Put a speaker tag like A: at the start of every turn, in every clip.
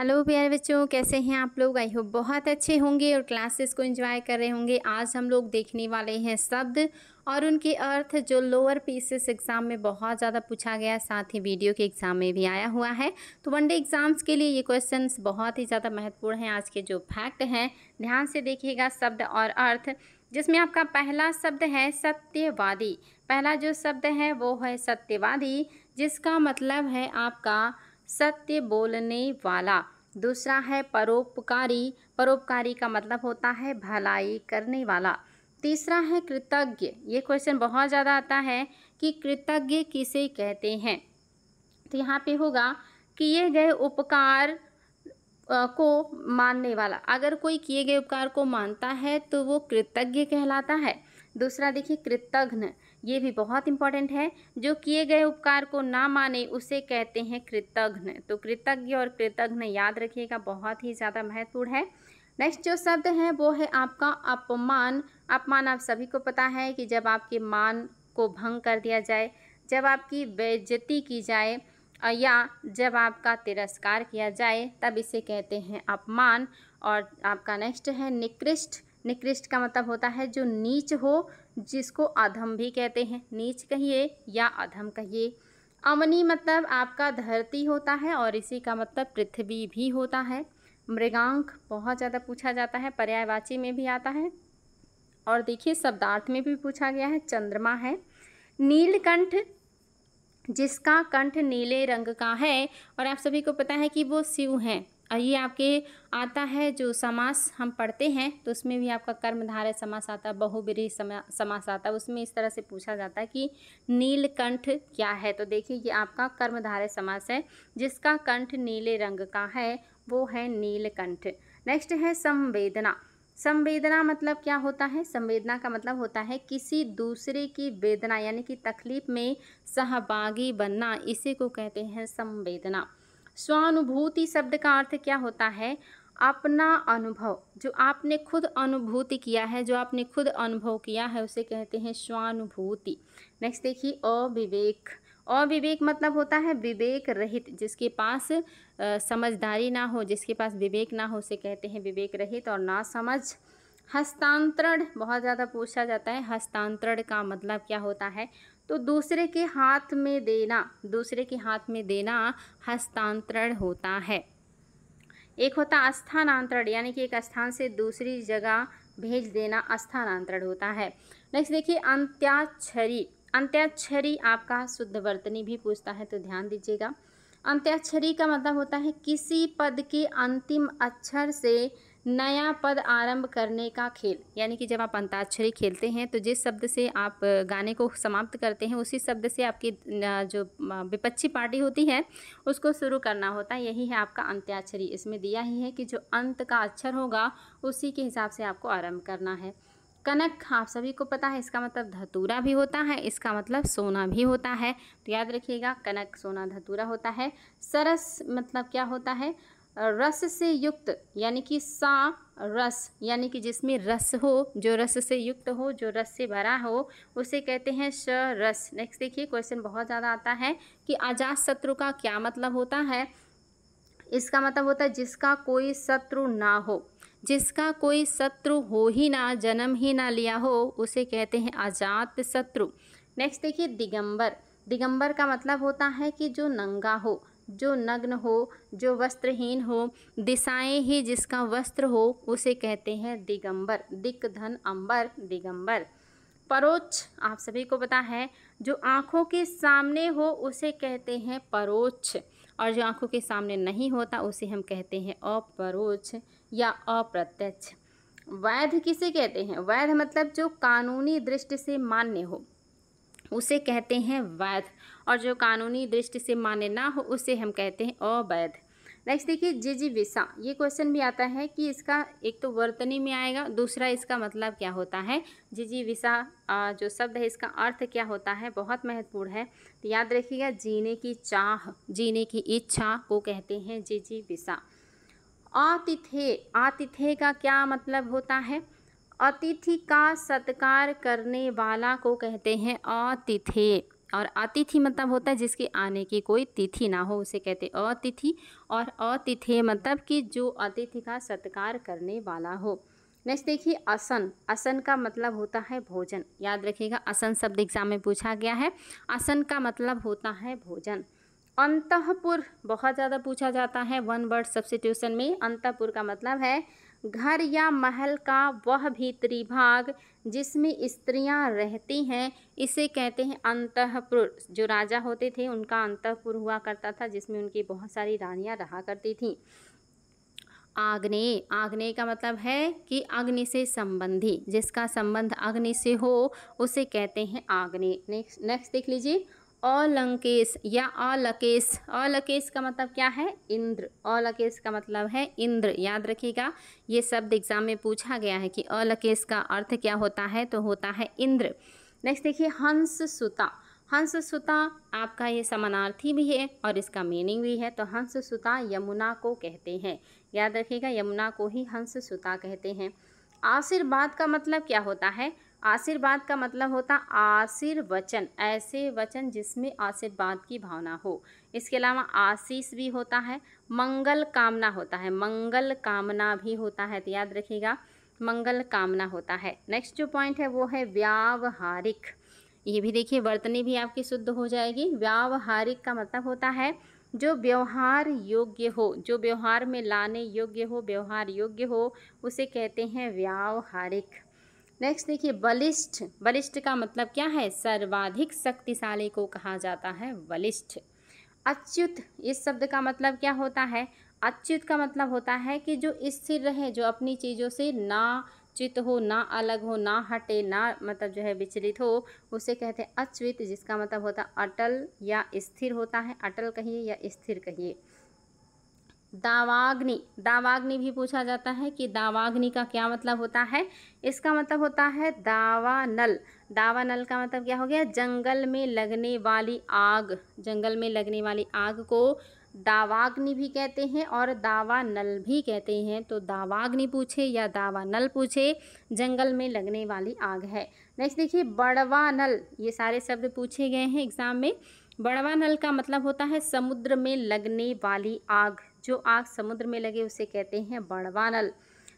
A: hello प्यार बच्चों कैसे हैं आप लोग आई होप बहुत अच्छे होंगे और क्लासेस को एंजॉय कर रहे होंगे आज हम लोग देखने वाले हैं शब्द और उनके अर्थ जो लोअर पीसेस एग्ज़ाम में बहुत ज़्यादा पूछा गया साथ ही वीडियो के एग्ज़ाम में भी आया हुआ है तो वनडे एग्ज़ाम्स के लिए ये क्वेश्चंस बहुत ही ज़्यादा महत्वपूर्ण हैं आज के जो फैक्ट हैं ध्यान से देखिएगा शब्द और अर्थ जिसमें आपका पहला शब्द है सत्यवादी पहला जो शब्द है वो है सत्यवादी जिसका मतलब है आपका सत्य बोलने वाला दूसरा है परोपकारी परोपकारी का मतलब होता है भलाई करने वाला तीसरा है कृतज्ञ ये क्वेश्चन बहुत ज़्यादा आता है कि कृतज्ञ किसे कहते हैं तो यहाँ पे होगा किए गए उपकार को मानने वाला अगर कोई किए गए उपकार को मानता है तो वो कृतज्ञ कहलाता है दूसरा देखिए कृतघ्न ये भी बहुत इंपॉर्टेंट है जो किए गए उपकार को ना माने उसे कहते हैं कृतघ्न तो कृतज्ञ और कृतघ्न याद रखिएगा बहुत ही ज़्यादा महत्वपूर्ण है नेक्स्ट जो शब्द है वो है आपका अपमान अपमान आप सभी को पता है कि जब आपके मान को भंग कर दिया जाए जब आपकी बेज्जती की जाए या जब आपका तिरस्कार किया जाए तब इसे कहते हैं अपमान और आपका नेक्स्ट है निकृष्ट निकृष्ट का मतलब होता है जो नीच हो जिसको अधम भी कहते हैं नीच कहिए या अधम कहिए अवनी मतलब आपका धरती होता है और इसी का मतलब पृथ्वी भी होता है मृगांक बहुत ज़्यादा पूछा जाता है पर्यायवाची में भी आता है और देखिए शब्दार्थ में भी पूछा गया है चंद्रमा है नीलकंठ जिसका कंठ नीले रंग का है और आप सभी को पता है कि वो शिव हैं ये आपके आता है जो समास हम पढ़ते हैं तो उसमें भी आपका कर्मधारय समास आता है बहुब्रीही समास आता है उसमें इस तरह से पूछा जाता है कि नीलकंठ क्या है तो देखिए ये आपका कर्मधारय समास है जिसका कंठ नीले रंग का है वो है नीलकंठ नेक्स्ट है संवेदना संवेदना मतलब क्या होता है संवेदना का मतलब होता है किसी दूसरे की वेदना यानी कि तकलीफ़ में सहभागी बनना इसी को कहते हैं संवेदना स्वानुभूति शब्द का अर्थ क्या होता है अपना अनुभव जो आपने खुद अनुभूति किया है जो आपने खुद अनुभव किया है उसे कहते हैं स्वानुभूति नेक्स्ट देखिए अविवेक अविवेक मतलब होता है विवेक रहित जिसके पास समझदारी ना हो जिसके पास विवेक ना हो उसे कहते हैं विवेक रहित और ना समझ हस्तांतरण बहुत ज़्यादा पूछा जाता है हस्तांतरण का मतलब क्या होता है तो दूसरे के हाथ में देना दूसरे के हाथ में देना हस्तांतरण होता है एक होता स्थानांतरण यानी कि एक स्थान से दूसरी जगह भेज देना स्थानांतरण होता है नेक्स्ट देखिए अंत्याक्षरी अंत्याक्षरी आपका शुद्ध वर्तनी भी पूछता है तो ध्यान दीजिएगा अंत्याक्षरी का मतलब होता है किसी पद के अंतिम अक्षर से नया पद आरंभ करने का खेल यानी कि जब आप अंताक्षरी खेलते हैं तो जिस शब्द से आप गाने को समाप्त करते हैं उसी शब्द से आपकी जो विपक्षी पार्टी होती है उसको शुरू करना होता है यही है आपका अंत्याक्षरी इसमें दिया ही है कि जो अंत का अक्षर होगा उसी के हिसाब से आपको आरंभ करना है कनक आप सभी को पता है इसका मतलब धतूरा भी होता है इसका मतलब सोना भी होता है तो याद रखिएगा कनक सोना धतूरा होता है सरस मतलब क्या होता है रस से युक्त यानी कि सा रस यानी कि जिसमें रस हो जो रस से युक्त हो जो रस से भरा हो उसे कहते हैं श रस नेक्स्ट देखिए क्वेश्चन बहुत ज़्यादा आता है कि अजात शत्रु का क्या मतलब होता है इसका मतलब होता है जिसका कोई शत्रु ना हो जिसका कोई शत्रु हो ही ना जन्म ही ना लिया हो उसे कहते हैं अजात शत्रु नेक्स्ट देखिए दिगंबर दिगंबर का मतलब होता है कि जो नंगा हो जो नग्न हो जो वस्त्रहीन हो दिशाएं ही जिसका वस्त्र हो उसे कहते हैं दिगंबर दिक धन अंबर दिगंबर परोक्ष आप सभी को पता है जो आँखों के सामने हो उसे कहते हैं परोक्ष और जो आँखों के सामने नहीं होता उसे हम कहते हैं अपरोक्ष या अप्रत्यक्ष वैध किसे कहते हैं वैध मतलब जो कानूनी दृष्टि से मान्य हो उसे कहते हैं वैध और जो कानूनी दृष्टि से मान्य ना हो उसे हम कहते हैं अवैध नेक्स्ट देखिए जे जी विसा ये क्वेश्चन भी आता है कि इसका एक तो वर्तनी में आएगा दूसरा इसका मतलब क्या होता है जे जी विसा जो शब्द है इसका अर्थ क्या होता है बहुत महत्वपूर्ण है तो याद रखिएगा जीने की चाह जीने की इच्छा को कहते हैं जे जी विसा आतिथे आतिथे का क्या मतलब होता है अतिथि का सत्कार करने वाला को कहते हैं अतिथि और अतिथि मतलब होता है जिसके आने की कोई तिथि ना हो उसे कहते अतिथि और अतिथि मतलब कि जो अतिथि का सत्कार करने वाला हो नेक्स्ट देखिए आसन आसन का मतलब होता है भोजन याद रखिएगा आसन शब्द एग्जाम में पूछा गया है आसन का मतलब होता है भोजन अंतपुर बहुत ज़्यादा पूछा जाता है वन वर्ड सब्सिट्यूशन में अंतपुर का मतलब है घर या महल का वह भीतरी भाग जिसमें स्त्रियां रहती हैं इसे कहते हैं अंतपुर जो राजा होते थे उनका अंतपुर हुआ करता था जिसमें उनकी बहुत सारी रानियां रहा करती थीं आग्नेय आग्नेय का मतलब है कि अग्नि से संबंधी जिसका संबंध अग्नि से हो उसे कहते हैं आग्नेय नेक्स्ट नेक्स्ट देख लीजिए अलंकेश या अलकेश अलकेश का मतलब क्या है इंद्र अलकेश का मतलब है इंद्र याद रखिएगा ये शब्द एग्जाम में पूछा गया है कि अलकेश का अर्थ क्या होता है तो होता है इंद्र नेक्स्ट देखिए हंस सुता हंस सुता आपका ये समानार्थी भी है और इसका मीनिंग भी है तो हंस सुता यमुना को कहते हैं याद रखिएगा यमुना को ही हंस सुता कहते हैं आशीर्वाद का मतलब क्या होता है आशीर्वाद का मतलब होता आशीर्वचन ऐसे वचन जिसमें आशीर्वाद की भावना हो इसके अलावा आशीष भी होता है मंगल कामना होता है मंगल कामना भी होता है तो याद रखिएगा मंगल कामना होता है नेक्स्ट जो पॉइंट है वो है व्यावहारिक ये भी देखिए वर्तनी भी आपकी शुद्ध हो जाएगी व्यावहारिक का मतलब होता है जो व्यवहार योग्य हो जो व्यवहार में लाने योग्य हो व्यवहार योग्य हो उसे कहते हैं व्यावहारिक नेक्स्ट देखिए बलिष्ठ बलिष्ठ का मतलब क्या है सर्वाधिक शक्तिशाली को कहा जाता है बलिष्ठ अच्युत इस शब्द का मतलब क्या होता है अच्युत का मतलब होता है कि जो स्थिर रहे जो अपनी चीज़ों से ना चित हो ना अलग हो ना हटे ना मतलब जो है विचलित हो उसे कहते हैं अच्युत जिसका मतलब होता है अटल या स्थिर होता है अटल कहिए या स्थिर कहिए दावाग्नि दावाग्नि भी पूछा जाता है कि दावाग्नि का क्या मतलब होता है इसका मतलब होता है दावानल दावानल का मतलब क्या हो गया जंगल में लगने वाली आग जंगल में लगने वाली आग को दावाग्नि भी कहते हैं और दावानल भी कहते हैं तो दावाग्नि पूछे या दावानल पूछे जंगल में लगने वाली आग है नेक्स्ट देखिए बड़वानल ये सारे शब्द पूछे गए हैं एग्जाम में बड़वानल का मतलब होता है समुद्र में लगने वाली आग जो आग समुद्र में लगे उसे कहते हैं बड़वानल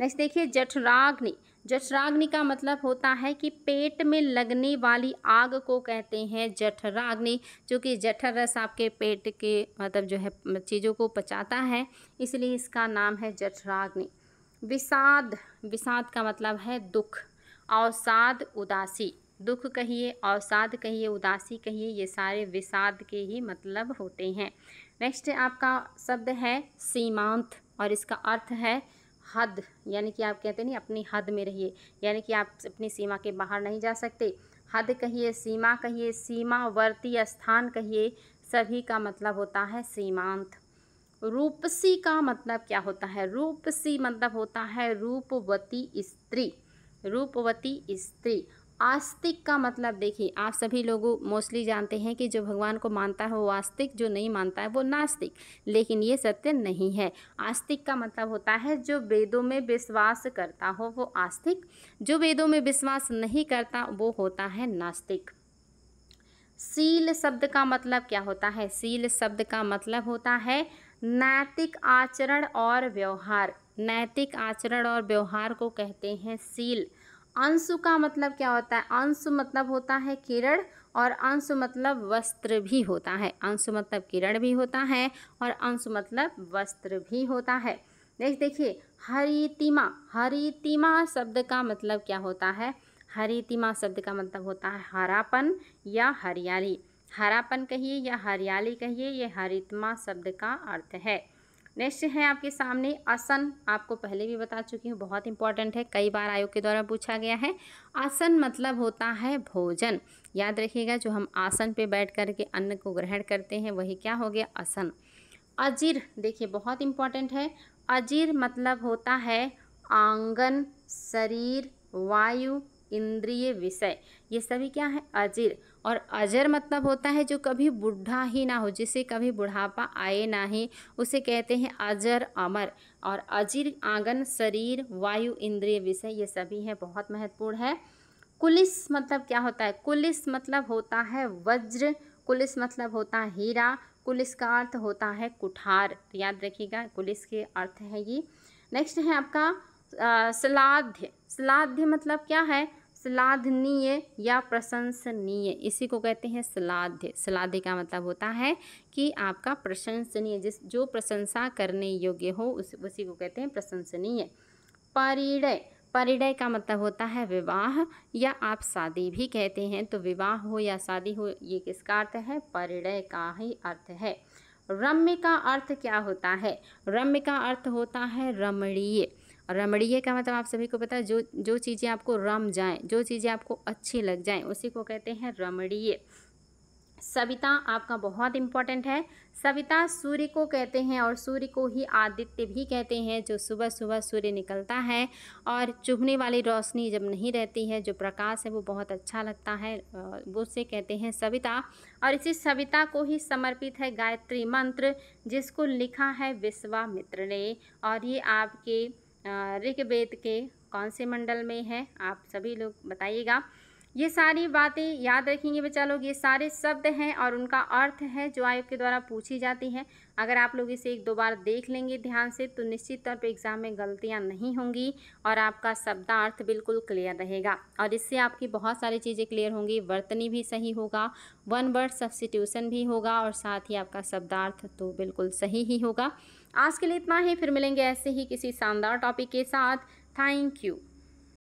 A: नेक्स्ट देखिए जठराग्नि जठराग्नि का मतलब होता है कि पेट में लगने वाली आग को कहते हैं जठराग्नि जो कि जठर रस आपके पेट के मतलब जो है चीज़ों को पचाता है इसलिए इसका नाम है जठराग्नि विषाद विषाद का मतलब है दुख अवसाद उदासी दुख कहिए अवसाद कहिए उदासी कहिए ये सारे विषाद के ही मतलब होते हैं नेक्स्ट आपका शब्द है सीमांत और इसका अर्थ है हद यानी कि आप कहते नहीं अपनी हद में रहिए यानी कि आप अपनी सीमा के बाहर नहीं जा सकते हद कहिए सीमा कहिए सीमावर्ती स्थान कहिए सभी का मतलब होता है सीमांत रूपसी का मतलब क्या होता है रूपसी मतलब होता है रूपवती स्त्री रूपवती स्त्री आस्तिक का मतलब देखिए आप सभी लोग मोस्टली जानते हैं कि जो भगवान को मानता है वो आस्तिक जो नहीं मानता है वो नास्तिक लेकिन ये सत्य नहीं है आस्तिक का मतलब होता है जो वेदों में विश्वास करता हो वो आस्तिक जो वेदों में विश्वास नहीं करता वो होता है नास्तिक सील शब्द का मतलब क्या होता है सील शब्द का मतलब होता है नैतिक आचरण और व्यवहार नैतिक आचरण और व्यवहार को कहते हैं सील अंशु का मतलब क्या होता है अंशु मतलब होता है किरण और अंशु मतलब वस्त्र भी होता है अंशु मतलब किरण भी होता है और अंशु मतलब वस्त्र भी होता है नेक्स्ट देखिए हरितिमा हरितिमा शब्द का मतलब क्या होता है हरितिमा शब्द का मतलब होता है हरापन या हरियाली हरापन कहिए या हरियाली कहिए ये हरितमा शब्द का अर्थ है नेक्स्ट है आपके सामने आसन आपको पहले भी बता चुकी हूँ बहुत इंपॉर्टेंट है कई बार आयोग के द्वारा पूछा गया है आसन मतलब होता है भोजन याद रखिएगा जो हम आसन पे बैठ करके अन्न को ग्रहण करते हैं वही क्या हो गया आसन अजीर देखिए बहुत इंपॉर्टेंट है अजीर मतलब होता है आंगन शरीर वायु इंद्रिय विषय ये सभी क्या है अजीर और अजर मतलब होता है जो कभी बूढ़ा ही ना हो जिसे कभी बुढ़ापा आए ना ही उसे कहते हैं अजर अमर और अजीर आंगन शरीर वायु इंद्रिय विषय ये सभी हैं बहुत महत्वपूर्ण है कुलिस मतलब क्या होता है कुलिस मतलब होता है वज्र कुलिस मतलब होता है हीरा कुलिस का अर्थ होता है कुठार तो याद रखिएगा कुलिस के अर्थ है ये नेक्स्ट है आपका श्लाध्य श्लाध्य मतलब क्या है श्लाघनीय या प्रशंसनीय इसी को कहते हैं श्लाध्य श्लाध्य का मतलब होता है कि आपका प्रशंसनीय जिस जो प्रशंसा करने योग्य हो उस उसी को कहते हैं प्रशंसनीय परिणय परिणय का मतलब होता है विवाह या आप शादी भी कहते हैं तो विवाह हो या शादी हो ये किसका अर्थ है परिणय का ही अर्थ है रम्य का अर्थ क्या होता है रम्य का अर्थ होता है रमणीय और रमणीय का मतलब आप सभी को पता है जो जो चीज़ें आपको रम जाएं जो चीज़ें आपको अच्छी लग जाएं उसी को कहते हैं रमणीय सविता आपका बहुत इंपॉर्टेंट है सविता सूर्य को कहते हैं और सूर्य को ही आदित्य भी कहते हैं जो सुबह सुबह सूर्य निकलता है और चुभने वाली रोशनी जब नहीं रहती है जो प्रकाश है वो बहुत अच्छा लगता है वो से कहते हैं सविता और इसी सविता को ही समर्पित है गायत्री मंत्र जिसको लिखा है विश्वामित्र ने और ये आपके ऋग्वेद के कौन से मंडल में है आप सभी लोग बताइएगा ये सारी बातें याद रखेंगे बच्चा लोग ये सारे शब्द हैं और उनका अर्थ है जो आयोग के द्वारा पूछी जाती है अगर आप लोग इसे एक दो बार देख लेंगे ध्यान से तो निश्चित तौर पे एग्ज़ाम में गलतियां नहीं होंगी और आपका शब्दार्थ बिल्कुल क्लियर रहेगा और इससे आपकी बहुत सारी चीज़ें क्लियर होंगी वर्तनी भी सही होगा वन वर्ड सब्सटीट्यूशन भी होगा और साथ ही आपका शब्दार्थ तो बिल्कुल सही ही होगा आज के लिए इतना ही फिर मिलेंगे ऐसे ही किसी शानदार टॉपिक के साथ थैंक यू